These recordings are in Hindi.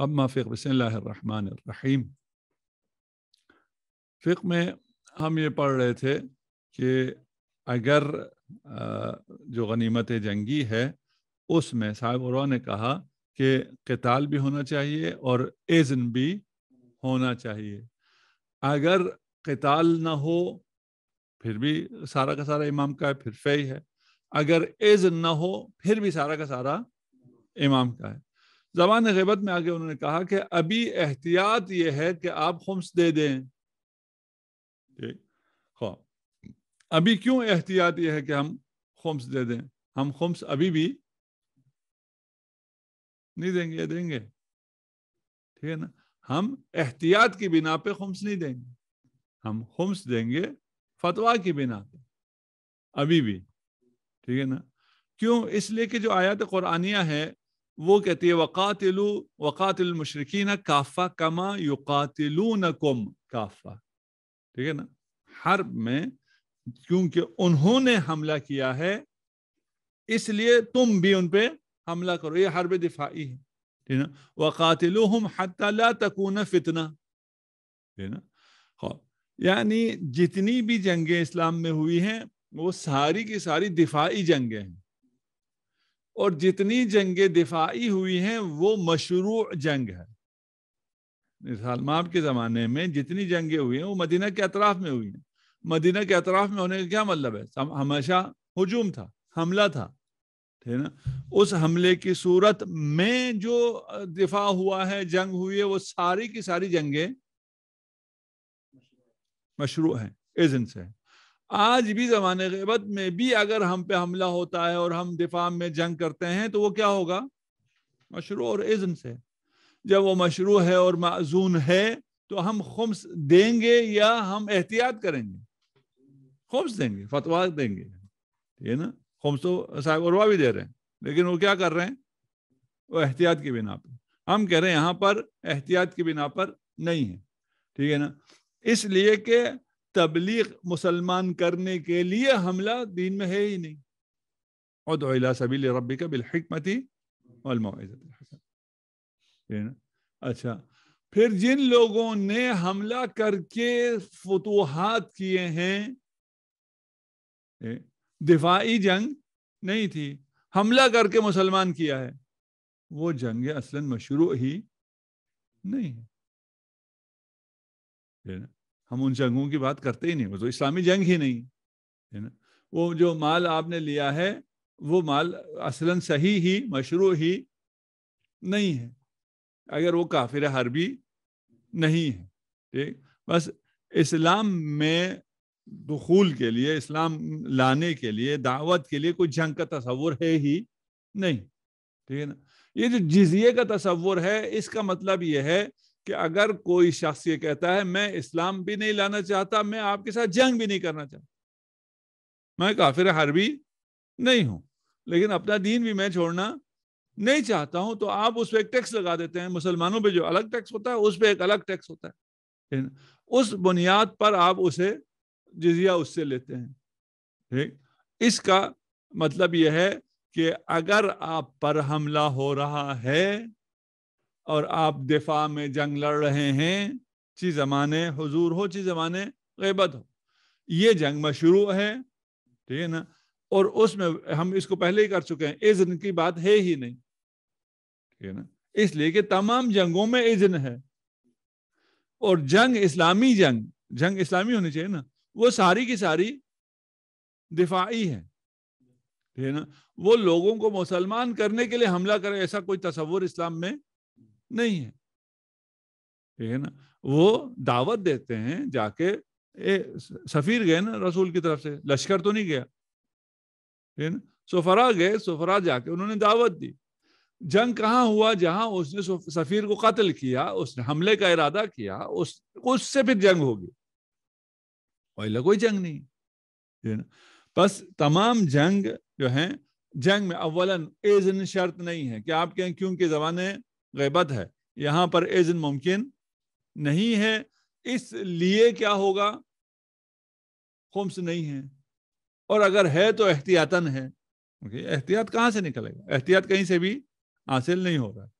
अब माँ फ़िक रहीम फ़िक में हम ये पढ़ रहे थे कि अगर जो गनीमत जंगी है उसमें साहब उरा ने कहा कि कताल भी होना चाहिए और एजन भी होना चाहिए अगर कताल ना हो फिर भी सारा का सारा इमाम का है फिर फ़े है अगर एजन ना हो फिर भी सारा का सारा इमाम का है जबान गबत में आगे उन्होंने कहा कि अभी एहतियात ये है कि आप खुम्स दे दें ठीक अभी क्यों एहतियात ये है कि हम खुम्स दे दें हम खम्स अभी भी नहीं देंगे देंगे ठीक है ना हम एहतियात की बिना पे खम्स नहीं देंगे हम खम्स देंगे फतवा की बिना पे अभी भी ठीक है ना क्यों इसलिए कि जो आयात कुरानिया है वो कहती है वक़ातिलु वक़ातिल मशरकिन काफ़ा कमा युकातिलूनकुम काफ़ा ठीक है ना हर्ब में क्योंकि उन्होंने हमला किया है इसलिए तुम भी उन पे हमला करो ये हर्ब दिफाई है ठीक है ना वक़ातिलुहुम हत्ता ला तकून फितना ठीक ना हाँ। यानी जितनी भी जंगें इस्लाम में हुई हैं वो सारी की सारी दिफाई जंगें हैं और जितनी जंगे दिफाई हुई हैं वो मशरू जंग है सलमाब के ज़माने में जितनी जंगें हुई हैं वो मदीना के अतराफ में हुई हैं मदीना के अतराफ में होने का क्या मतलब है हमेशा हजूम था हमला था ठीक ना उस हमले की सूरत में जो दिफा हुआ है जंग हुई है वो सारी की सारी जंगें मशरू हैं इजन से है आज भी जमाने गबत में भी अगर हम पे हमला होता है और हम दिफा में जंग करते हैं तो वो क्या होगा मशरू और इज़न से जब वो मशरू है और माजून है तो हम खुम्स देंगे या हम एहतियात करेंगे खुम्स देंगे फतवा देंगे ये ना खुम्स तो साहब और भी दे रहे हैं लेकिन वो क्या कर रहे हैं वो एहतियात की बिना पर हम कह रहे हैं यहाँ पर एहतियात की बिना पर नहीं है ठीक है ना इसलिए कि तबलीग मुसलमान करने के लिए हमला दीन में है ही नहीं और रबी का बिलहमती अच्छा फिर जिन लोगों ने हमला करके फतूहत किए हैं दिफाई जंग नहीं थी हमला करके मुसलमान किया है वो जंग असलन मशरू ही नहीं है ना हम उन जंगों की बात करते ही नहीं वो तो इस्लामी जंग ही नहीं है ना वो जो माल आपने लिया है वो माल असलन सही ही मशरू ही नहीं है अगर वो काफिर हरबी नहीं है ठीक बस इस्लाम में दखूल के लिए इस्लाम लाने के लिए दावत के लिए कोई जंग का तस्वुर है ही नहीं ठीक है ना ये जो जिजिए का तस्वुर है इसका मतलब ये है कि अगर कोई शख्स ये कहता है मैं इस्लाम भी नहीं लाना चाहता मैं आपके साथ जंग भी नहीं करना चाहता मैं काफिर हरबी नहीं हूं लेकिन अपना दीन भी मैं छोड़ना नहीं चाहता हूं तो आप उस पर एक टैक्स लगा देते हैं मुसलमानों पे जो अलग टैक्स होता है उस पर एक अलग टैक्स होता है उस बुनियाद पर आप उसे जजिया उससे लेते हैं ठीक इसका मतलब यह है कि अगर आप पर हमला हो रहा है और आप दिफा में जंग लड़ रहे हैं ची जमाने हजूर हो ची जमाने गैबत हो ये जंग मशरू है ठीक है ना और उसमें हम इसको पहले ही कर चुके हैं इज्न की बात है ही नहीं ठीक है ना इसलिए कि तमाम जंगों में इज्न है और जंग इस्लामी जंग जंग इस्लामी होनी चाहिए ना वो सारी की सारी दिफाई है ठीक है ना वो लोगों को मुसलमान करने के लिए हमला करे ऐसा कोई तस्वुर इस्लाम में नहीं है ठीक है ना वो दावत देते हैं जाके ए, सफीर गए ना रसूल की तरफ से लश्कर तो नहीं गया ठीक है ना सुफरा गए सुफरा जाके उन्होंने दावत दी जंग कहाँ हुआ जहां उसने सफीर को कत्ल किया उसने हमले का इरादा किया उस उससे फिर जंग होगी पहले कोई जंग नहीं है ना बस तमाम जंग जो है जंग में अव्वलन एजन शर्त नहीं है कि आप कहें क्योंकि जमाने गैबत है यहाँ पर एजन मुमकिन नहीं है इसलिए क्या होगा खुम्स नहीं है और अगर है तो एहतियातन है ओके एहतियात कहाँ से निकलेगा एहतियात कहीं से भी हासिल नहीं होगा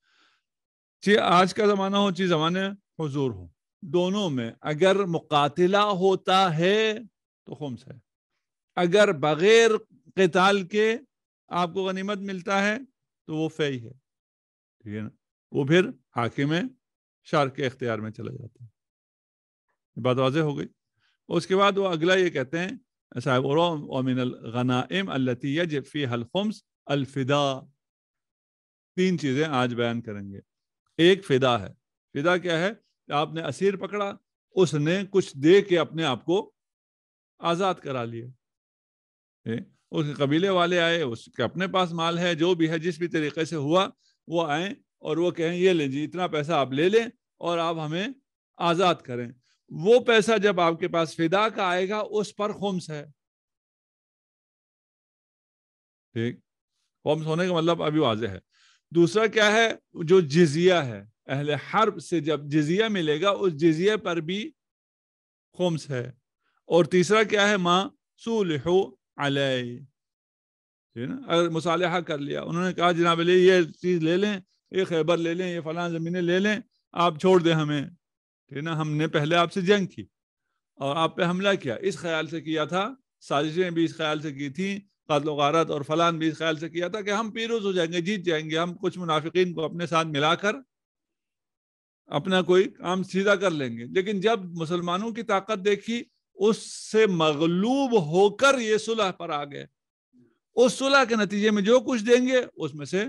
चाहे आज का ज़माना हो चाहे ज़माने हजूर हो दोनों में अगर मुकातिला होता है तो खुम्स है अगर बग़ैर कताल के आपको गनीमत मिलता है तो वो फ़े है ठीक है ना वो फिर हाकिम शार के अख्तियार में चला जाता है बात वाजह हो गई उसके बाद वो अगला ये कहते हैं साहब उमिनल अल्लती हलखम्स अलफिदा तीन चीज़ें आज बयान करेंगे एक फ़िदा है फ़िदा क्या है आपने असीर पकड़ा उसने कुछ दे के अपने आप को आज़ाद करा लिया उसके कबीले वाले आए उसके अपने पास माल है जो भी है जिस भी तरीके से हुआ वो आए और वो कहें ये लें जी इतना पैसा आप ले लें और आप हमें आज़ाद करें वो पैसा जब आपके पास फिदा का आएगा उस पर खुम्स है ठीक खुम्स होने का मतलब अभी वाजह है दूसरा क्या है जो जिजिया है अहले हर्ब से जब जिजिया मिलेगा उस जिजिया पर भी खुम्स है और तीसरा क्या है माँ सुलहु अलय ठीक ना अगर मुसालहा कर लिया उन्होंने कहा जनाब ले ये चीज़ ले लें ये खैबर ले लें ये फलां ज़मीनें ले लें आप छोड़ दें हमें ठीक है ना हमने पहले आपसे जंग की और आप पे हमला किया इस ख्याल से किया था साजिशें भी इस ख्याल से की थी कत्ल वारत और फलान भी इस ख्याल से किया था कि हम पीरोज हो जाएंगे जीत जाएंगे हम कुछ मुनाफिकीन को अपने साथ मिलाकर अपना कोई काम सीधा कर लेंगे लेकिन जब मुसलमानों की ताकत देखी उससे मगलूब होकर ये सुलह पर आ गए उस सुलह के नतीजे में जो कुछ देंगे उसमें से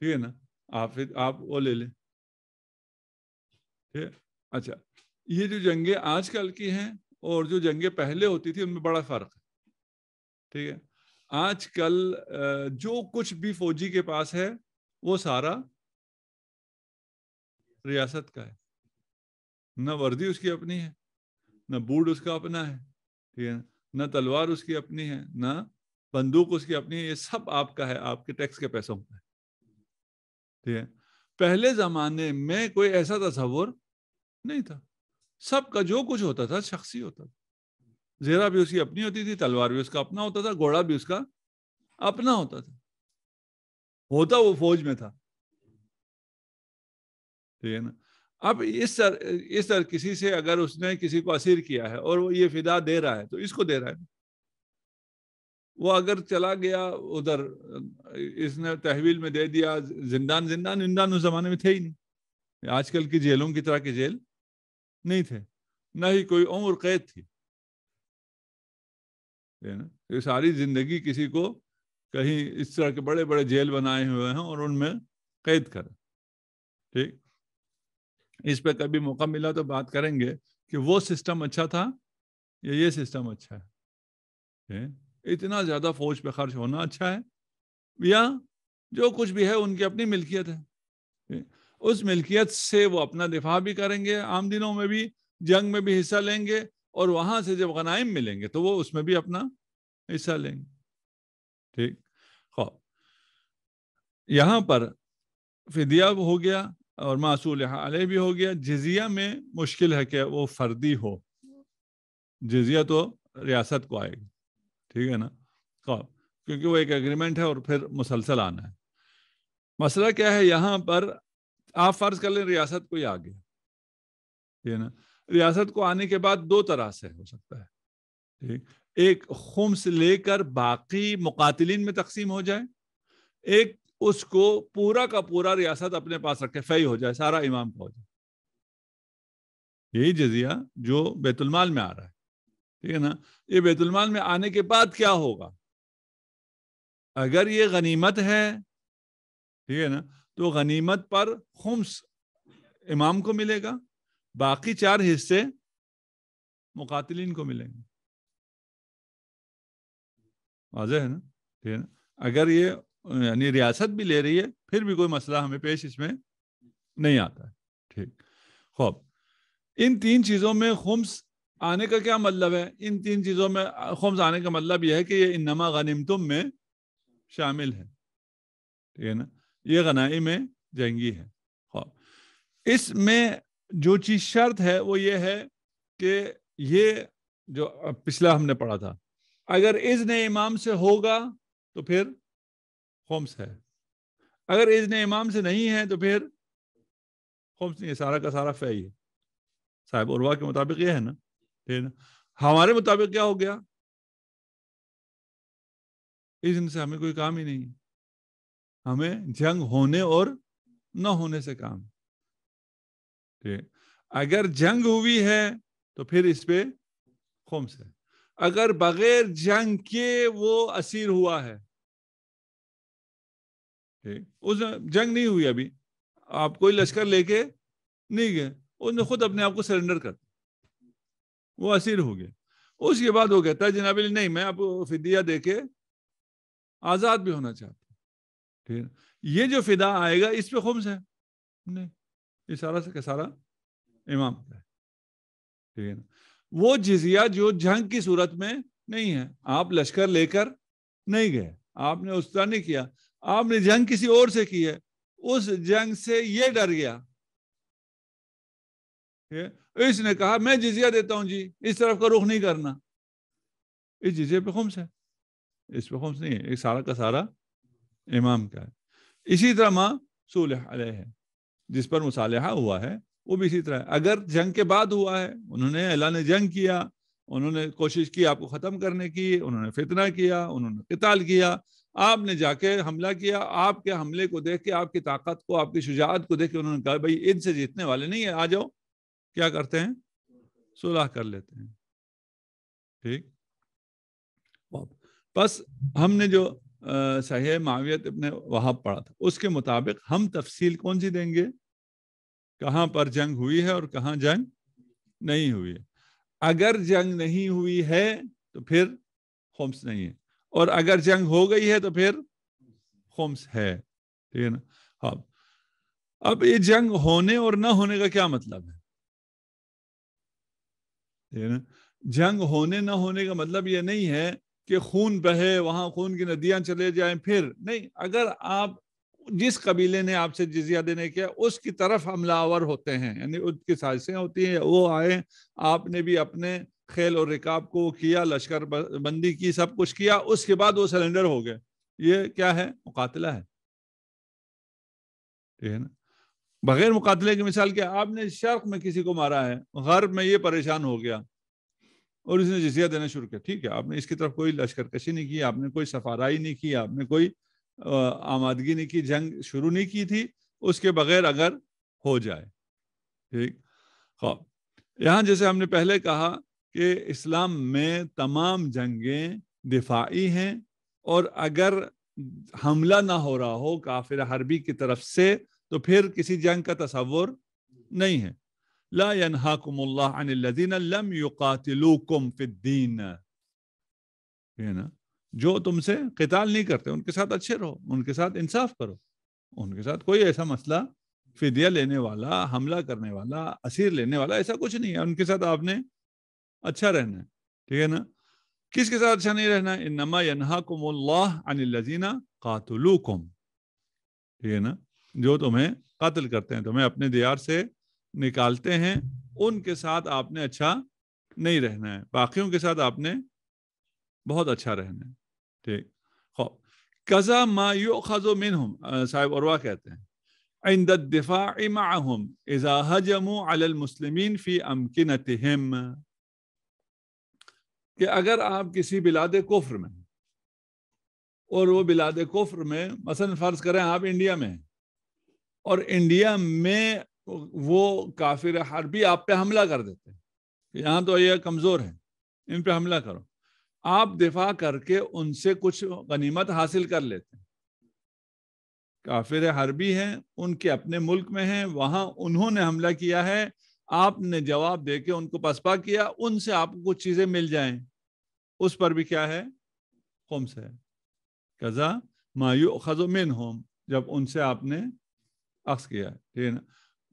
ठीक है ना आप फिर आप वो ले लें ठीक है अच्छा ये जो जंगे आजकल की हैं और जो जंगे पहले होती थी उनमें बड़ा फर्क है ठीक है आजकल जो कुछ भी फौजी के पास है वो सारा रियासत का है न वर्दी उसकी अपनी है न बूट उसका अपना है ठीक है न तलवार उसकी अपनी है न बंदूक उसकी अपनी है ये सब आपका है आपके टैक्स के पैसों का है ठीक है पहले जमाने में कोई ऐसा तस्वुर नहीं था सबका जो कुछ होता था शख्सी होता था जेरा भी उसकी अपनी होती थी तलवार भी उसका अपना होता था घोड़ा भी उसका अपना होता था होता वो फौज में था ठीक है ना अब इस तरह इस तरह किसी से अगर उसने किसी को असीर किया है और वो ये फिदा दे रहा है तो इसको दे रहा है वो अगर चला गया उधर इसने तहवील में दे दिया जिंदान जिंदान जिंदान उस जमाने में थे ही नहीं आजकल की जेलों की तरह के जेल नहीं थे ना ही कोई उम्र कैद थी ना ये सारी जिंदगी किसी को कहीं इस तरह के बड़े बड़े जेल बनाए हुए हैं और उनमें कैद कर ठीक इस पर कभी मौका मिला तो बात करेंगे कि वो सिस्टम अच्छा था या ये सिस्टम अच्छा है ठीक इतना ज़्यादा फौज पे खर्च होना अच्छा है या जो कुछ भी है उनकी अपनी मिल्कियत है उस मिल्कियत से वो अपना दिफा भी करेंगे आम दिनों में भी जंग में भी हिस्सा लेंगे और वहां से जब गनाइम मिलेंगे तो वो उसमें भी अपना हिस्सा लेंगे ठीक यहां पर फिदिया हो गया और मासूल आलह भी हो गया जजिया में मुश्किल है कि वो फर्दी हो जजिया तो रियासत को आएगा ठीक है ना खौफ हाँ, क्योंकि वो एक एग्रीमेंट है और फिर मुसलसल आना है मसला क्या है यहाँ पर आप फर्ज कर लें रियासत को आ गया ठीक है ना रियासत को आने के बाद दो तरह से हो सकता है ठीक एक खुम्स लेकर बाकी मुकातलिन में तकसीम हो जाए एक उसको पूरा का पूरा रियासत अपने पास रखे फई हो जाए सारा इमाम का हो जाए यही जजिया जो बेतुलमाल में आ रहा है ठीक है ना ये बैतुलमाल में आने के बाद क्या होगा अगर ये गनीमत है ठीक है ना तो गनीमत पर खुम्स इमाम को मिलेगा बाकी चार हिस्से मुकातलिन को मिलेंगे वाजह है ना ठीक है ना अगर ये यानी रियासत भी ले रही है फिर भी कोई मसला हमें पेश इसमें नहीं आता है ठीक खौब इन तीन चीज़ों में खुम्स आने का क्या मतलब है इन तीन चीज़ों में खम्स आने का मतलब यह है कि ये इनमा गनीमतुम में शामिल है ठीक है ना ये गनाई में जंगी है इसमें जो चीज़ शर्त है वो ये है कि ये जो पिछला हमने पढ़ा था अगर इज़्न इमाम से होगा तो फिर होम्स है अगर इज़्न इमाम से नहीं है तो फिर होम्स नहीं है सारा का सारा फ़े है साहिब उर्वा के मुताबिक ये है ना ठीक है ना हमारे मुताबिक क्या हो गया इस दिन से हमें कोई काम ही नहीं हमें जंग होने और न होने से काम ठीक अगर जंग हुई है तो फिर इस पे खोम्स से अगर बगैर जंग के वो असीर हुआ है ठीक उस जंग नहीं हुई अभी आप कोई लश्कर लेके नहीं गए उसने खुद अपने आप को सरेंडर कर वो असीर हो गया उसके बाद वो कहता है जनाब नहीं मैं आप फिदिया दे के आज़ाद भी होना चाहता हूँ ठीक ये जो फिदा आएगा इस पे खुम्स है नहीं ये सारा से सारा इमाम है ठीक है ना वो जिजिया जो जंग की सूरत में नहीं है आप लश्कर लेकर नहीं गए आपने उस तरह नहीं किया आपने जंग किसी और से की है उस जंग से ये डर गया तो इसने कहा मैं जिजिया देता हूं जी इस तरफ का रुख नहीं करना इस जिजिया पे खुम्स है इस पे खुम्स नहीं है एक सारा का सारा इमाम का है इसी तरह माँ सूलह है जिस पर मुसालहा हुआ है वो भी इसी तरह है अगर जंग के बाद हुआ है उन्होंने ने जंग किया उन्होंने कोशिश की आपको ख़त्म करने की उन्होंने फितना किया उन्होंने कताल किया आपने जाके हमला किया आपके हमले को देख के आपकी ताकत को आपकी शुजात को देख के उन्होंने कहा भाई इनसे जीतने वाले नहीं है आ जाओ क्या करते हैं सुलह कर लेते हैं ठीक बस हमने जो सहे मावियत अपने वहां पढ़ा था उसके मुताबिक हम तफसील कौन सी देंगे कहां पर जंग हुई है और कहां जंग नहीं हुई है अगर जंग नहीं हुई है तो फिर होम्स नहीं है और अगर जंग हो गई है तो फिर होम्स है ठीक है ना हाँ अब ये जंग होने और ना होने का क्या मतलब है ना जंग होने ना होने का मतलब ये नहीं है कि खून बहे वहां खून की नदियां चले जाएं फिर नहीं अगर आप जिस कबीले ने आपसे जिजिया देने किया उसकी तरफ हमलावर होते हैं यानी उसकी साजिशें होती हैं वो आए आपने भी अपने खेल और रिकाब को किया लश्कर बंदी की सब कुछ किया उसके बाद वो सरेंडर हो गए ये क्या है मुकातला है ठीक है ना बगैर मुकादले की मिसाल के आपने शर्क में किसी को मारा है गर्ब में ये परेशान हो गया और इसने जजिया देना शुरू किया ठीक है आपने इसकी तरफ कोई लश्करकशी नहीं की आपने कोई सफाराई नहीं की आपने कोई आमादगी नहीं की जंग शुरू नहीं की थी उसके बगैर अगर हो जाए ठीक खब यहाँ जैसे हमने पहले कहा कि इस्लाम में तमाम जंगें दिफाई हैं और अगर हमला ना हो रहा हो काफिर हरबी की तरफ से तो फिर किसी जंग का तस्वर नहीं है ना जो तुमसे कताल नहीं करते उनके साथ अच्छे रहो उनके साथ इंसाफ करो उनके साथ कोई ऐसा मसला फिदिया लेने वाला हमला करने वाला असीर लेने वाला ऐसा कुछ नहीं है उनके साथ आपने अच्छा रहना है ठीक है ना किसके साथ अच्छा नहीं रहना इन नमा यनहाकुमुल्लाह अनिल कातुलू कातुलुकुम ठीक है ना जो तुम्हें कत्ल करते हैं तुम्हें अपने दियार से निकालते हैं उनके साथ आपने अच्छा नहीं रहना है बाकियों के साथ आपने बहुत अच्छा रहना है ठीक कज़ा मा यो खजो मिन हम साहिब और कहते हैं कि अगर आप किसी बिलाद कुफ्र में और वो बिलाद कुफ्र में मसन फ़र्ज़ करें आप इंडिया में और इंडिया में वो काफिर हरबी आप पे हमला कर देते हैं यहाँ तो ये कमज़ोर है इन पे हमला करो आप दिफा करके उनसे कुछ गनीमत हासिल कर लेते हैं काफिर हरबी हैं उनके अपने मुल्क में हैं वहाँ उन्होंने हमला किया है आपने जवाब दे के उनको पसपा किया उनसे आपको कुछ चीज़ें मिल जाएं उस पर भी क्या है खुम्स है कज़ा मायू खजो मिन होम जब उनसे आपने अक्स किया ठीक है ना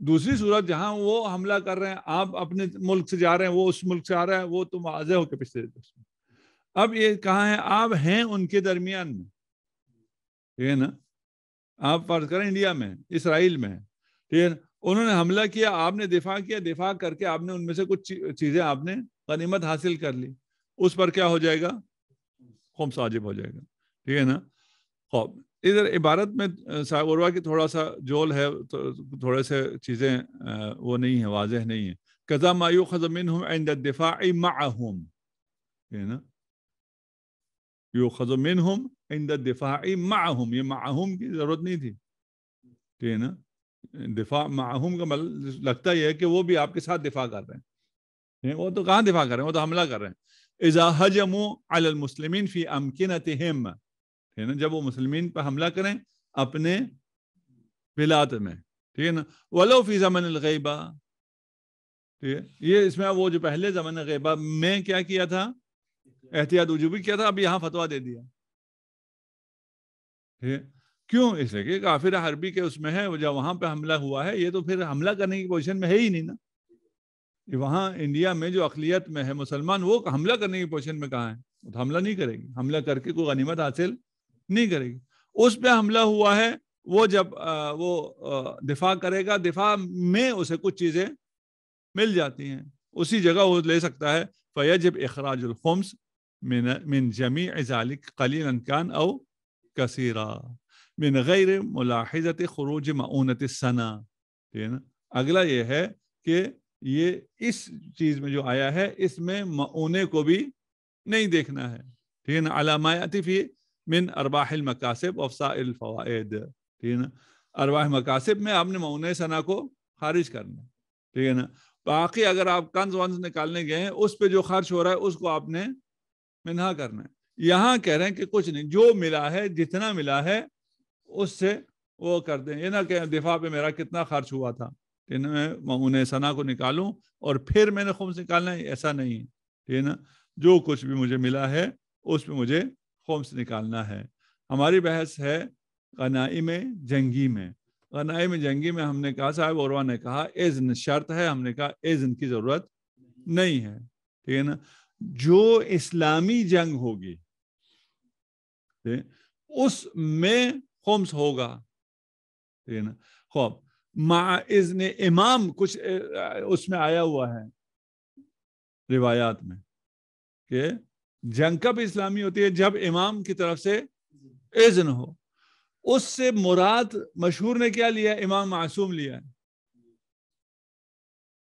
दूसरी सूरत जहां वो हमला कर रहे हैं आप अपने मुल्क से जा रहे हैं वो उस मुल्क से आ रहा है वो तुम वाजह होकर पिछले देश अब ये कहा है आप हैं उनके दरमियान में ठीक है ना आप फर्ज करें इंडिया में इसराइल में ठीक है उन्होंने हमला किया आपने दिफा किया दिफा करके आपने उनमें से कुछ चीज़ें आपने गनीमत हासिल कर ली उस पर क्या हो जाएगा खुम साजिब हो जाएगा ठीक है ना खौफ इधर इबारत में सागोरवा की थोड़ा सा जोल है तो थोड़े से चीज़ें वो नहीं है वाज नहीं है कज़ा मायू खजमिन दिफा माहम है ना यू खजमिन हम इन दिफा माहम ये माहूम की ज़रूरत नहीं थी ठीक तो है ना दिफा माहूम का मतलब लगता ही है कि वो भी आपके साथ दिफा कर रहे हैं वो तो कहाँ दिफा कर रहे हैं वो तो हमला कर रहे हैं इजा हजमो अलमुसलिमिन फ़ी अमकिन ठीक है ना जब वो मुसलमिन पर हमला करें अपने बिलात में ठीक है ना वलो फी जमन गैबा ठीक है ये इसमें वो जो पहले जमन गैबा में क्या किया था एहतियात वजू भी किया था अब यहाँ फतवा दे दिया ठीक है क्यों इसलिए कि काफिर हरबी के उसमें है जब वहां पे हमला हुआ है ये तो फिर हमला करने की पोजीशन में है ही नहीं ना वहां इंडिया में जो अकलीत में है मुसलमान वो हमला करने की पोजीशन में कहा है तो हमला नहीं करेगी हमला करके कोई गनीमत हासिल नहीं करेगी उस पर हमला हुआ है वो जब वो दिफा करेगा दिफा में उसे कुछ चीज़ें मिल जाती हैं उसी जगह वो ले सकता है फ़ैजब अखराजम्स मिन मिन जमी जालिक कलील अव कसीरा मिन गैर मुलाहजत खरूज मऊनत सना ठीक है ना अगला ये है कि ये इस चीज़ में जो आया है इसमें मऊने को भी नहीं देखना है ठीक है ना अलामायाती मिन अरबाह मकासब अफसाइल फ़वाद ठीक है ना अरबाह मकासिब में आपने मौन सना को खारिज करना ठीक है ना बाकी अगर आप कंज वंज निकालने गए हैं उस पर जो खर्च हो रहा है उसको आपने मिना करना है यहाँ कह रहे हैं कि कुछ नहीं जो मिला है जितना मिला है उससे वो कर दें ये ना कह दिफा पे मेरा कितना खर्च हुआ था ठीक है मैं उन्हें सना को निकालूं और फिर मैंने खुम्स निकालना है ऐसा नहीं है ठीक है ना जो कुछ भी मुझे मिला है उस पर मुझे कौम से निकालना है हमारी बहस है गनाई में जंगी में गनाई में जंगी में हमने कहा साहब औरवा ने कहा एजन शर्त है हमने कहा एजन की ज़रूरत नहीं है ठीक है ना जो इस्लामी जंग होगी उस में होम्स होगा ठीक है ना खौब माजन इमाम कुछ उसमें आया हुआ है रिवायात में जंग कब इस्लामी होती है जब इमाम की तरफ से इजन हो उससे मुराद मशहूर ने क्या लिया इमाम मासूम लिया है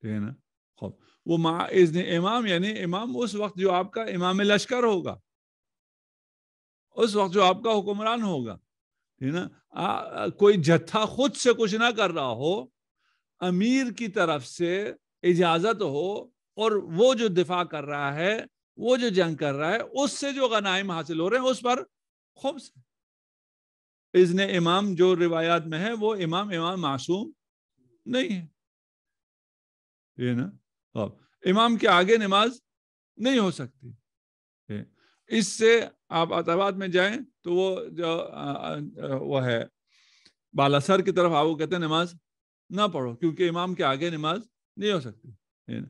ठीक है ना खब वो मा इमाम यानी इमाम उस वक्त जो आपका इमाम लश्कर होगा उस वक्त जो आपका हुक्मरान होगा ठीक ना कोई जत्था खुद से कुछ ना कर रहा हो अमीर की तरफ से इजाजत हो और वो जो दिफा कर रहा है वो जो जंग कर रहा है उससे जो गनाइम हासिल हो रहे हैं उस पर खुम्स इसने इमाम जो रिवायात में है वो इमाम इमाम मासूम नहीं है ये ना इमाम के आगे नमाज नहीं हो सकती इससे आप अतबाद में जाएं तो वो जो वो है बालासर की तरफ आओ कहते हैं नमाज ना पढ़ो क्योंकि इमाम के आगे नमाज नहीं हो सकती है ना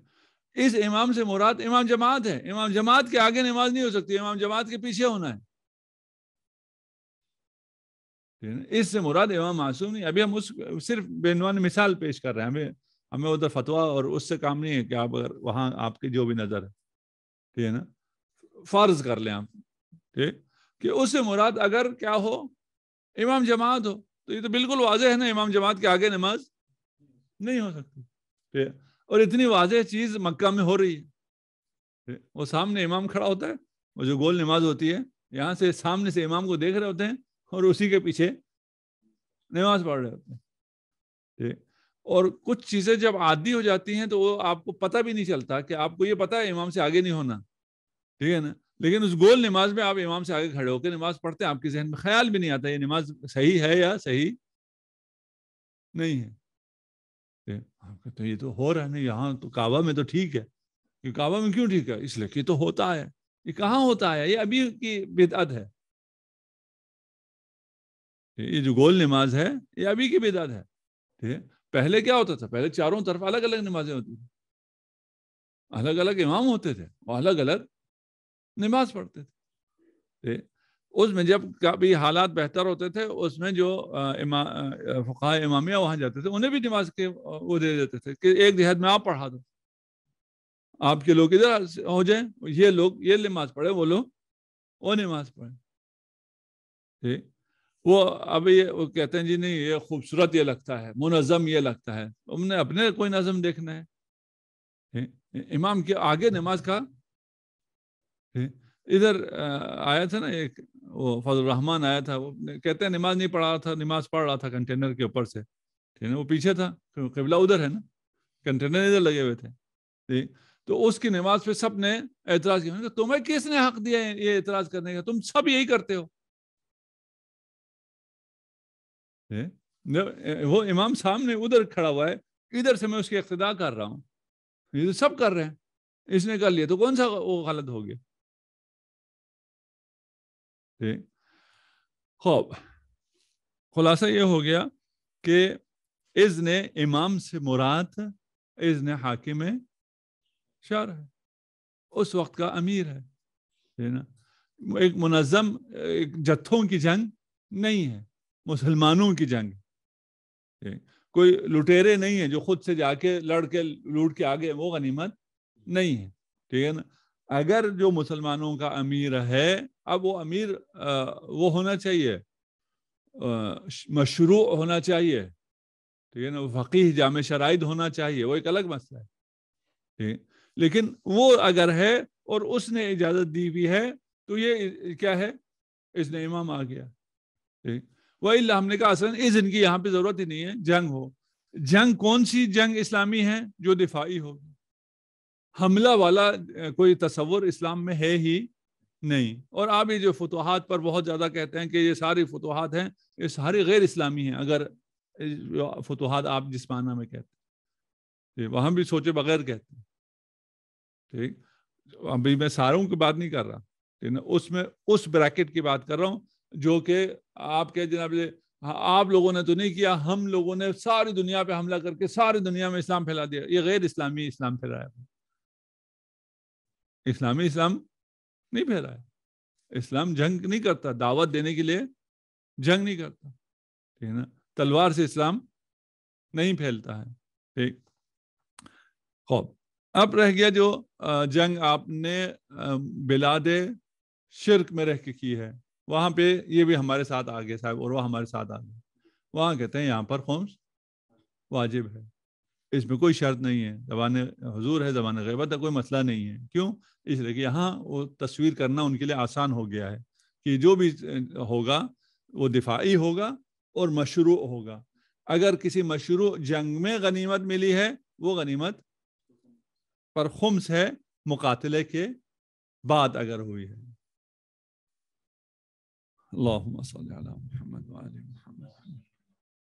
इस इमाम से मुराद इमाम जमात है इमाम जमात के आगे नमाज नहीं हो सकती इमाम जमात के पीछे होना है इससे मुराद इमाम मासूम नहीं अभी हम उस सिर्फ बेनवान मिसाल पेश कर रहे हैं हमें हमें उधर फतवा और उससे काम नहीं है कि आप अगर वहाँ आपकी जो भी नज़र है ठीक है ना फर्ज कर लें आप ठीक कि उससे मुराद अगर क्या हो इमाम जमात हो तो ये तो बिल्कुल वाजह है ना इमाम जमात के आगे नमाज नहीं हो सकती ठीक है और इतनी वाजह चीज मक्का में हो रही है वो सामने इमाम खड़ा होता है वो जो गोल नमाज होती है यहाँ से सामने से इमाम को देख रहे होते हैं और उसी के पीछे नमाज पढ़ रहे होते हैं ठीक और कुछ चीजें जब आदि हो जाती हैं तो वो आपको पता भी नहीं चलता कि आपको ये पता है इमाम से आगे नहीं होना ठीक है ना लेकिन उस गोल नमाज में आप इमाम से आगे खड़े होकर नमाज पढ़ते हैं आपके जहन में ख्याल भी नहीं आता ये नमाज सही है या सही नहीं है कहते ये तो हो रहा है ना यहाँ तो काबा में तो ठीक है कि काबा में क्यों ठीक है इसलिए कि तो होता है ये कहाँ होता है ये अभी की बेदात है ये जो गोल नमाज है ये अभी की बेदात है ठीक है पहले क्या होता था पहले चारों तरफ अलग अलग नमाजें होती थी अलग अलग इमाम होते थे और अलग अलग नमाज पढ़ते थे उसमें जब कभी हालात बेहतर होते थे उसमें जो इमा फ़ुका इमामिया वहाँ जाते थे उन्हें भी नमाज के वो दे देते थे कि एक देहात में आप पढ़ा दो आपके लोग इधर हो जाए ये लोग ये नमाज पढ़े वो लोग वो नमाज पढ़े ठीक वो अब ये वो कहते हैं जी नहीं ये खूबसूरत ये लगता है मुनज़म ये लगता है हमने अपने कोई नज़म देखना है इमाम के आगे नमाज का इधर आया था ना एक वो फजल रहमान आया था वो कहते हैं नमाज नहीं पढ़ा रहा था नमाज पढ़ रहा था कंटेनर के ऊपर से ठीक है वो पीछे था कबिला उधर है ना कंटेनर इधर लगे हुए थे ठीक तो उसकी नमाज पे सब ने एतराज किया तुम्हें किसने हक दिया ये एतराज करने का तुम सब यही करते हो वो इमाम सामने उधर खड़ा हुआ है इधर से मैं उसकी इक्तदा कर रहा हूँ ये तो सब कर रहे हैं इसने कर लिया तो कौन सा वो गलत हो गया खौब खुलासा ये हो गया कि इज़न इमाम से मुराद इज़न हाकिम शहर है उस वक्त का अमीर है ना एक मुनज़म एक जत्थों की जंग नहीं है मुसलमानों की जंग कोई लुटेरे नहीं है जो खुद से जाके लड़ के लूट के आगे वो गनीमत नहीं है ठीक है ना अगर जो मुसलमानों का अमीर है अब वो अमीर वो होना चाहिए मशरू होना चाहिए ठीक है ना फ़कीह जाम शराइद होना चाहिए वो एक अलग मसला है ठीक लेकिन वो अगर है और उसने इजाज़त दी हुई है तो ये क्या है इसने इमाम आ गया ठीक वही हमने कहा असल इज़न की यहाँ पे ज़रूरत ही नहीं है जंग हो जंग कौन सी जंग इस्लामी है जो दिफाई होगी हमला वाला कोई तस्वुर इस्लाम में है ही नहीं और आप ये जो फतवाहत पर बहुत ज़्यादा कहते हैं कि ये सारी फतवाहत हैं ये सारी गैर इस्लामी हैं अगर फतवाहत आप जिस माना में कहते हैं वहाँ भी सोचे बगैर कहते हैं ठीक अभी मैं सारों की बात नहीं कर रहा ठीक ना उसमें उस ब्रैकेट की बात कर रहा हूँ जो कि आप कह जनाब हाँ, आप लोगों ने तो नहीं किया हम लोगों ने सारी दुनिया पर हमला करके सारी दुनिया में इस्लाम फैला दिया ये गैर इस्लामी इस्लाम फैलाया इस्लामी इस्लाम नहीं फैला है इस्लाम जंग नहीं करता दावत देने के लिए जंग नहीं करता ठीक है ना तलवार से इस्लाम नहीं फैलता है ठीक खौब अब रह गया जो जंग आपने बिलाद शिरक में रह के की है वहां पे ये भी हमारे साथ आ गए साहब और वह हमारे साथ आ गए वहां कहते हैं यहाँ पर खोम्स वाजिब है इसमें कोई शर्त नहीं है जबान हजूर है जबान गैबत है कोई मसला नहीं है क्यों इसलिए कि यहाँ वो तस्वीर करना उनके लिए आसान हो गया है कि जो भी होगा वो दिफाई होगा और मशरू होगा अगर किसी मशरू जंग में गनीमत मिली है वो गनीमत पर खुम्स है मुकातले के बाद अगर हुई है अल्लाह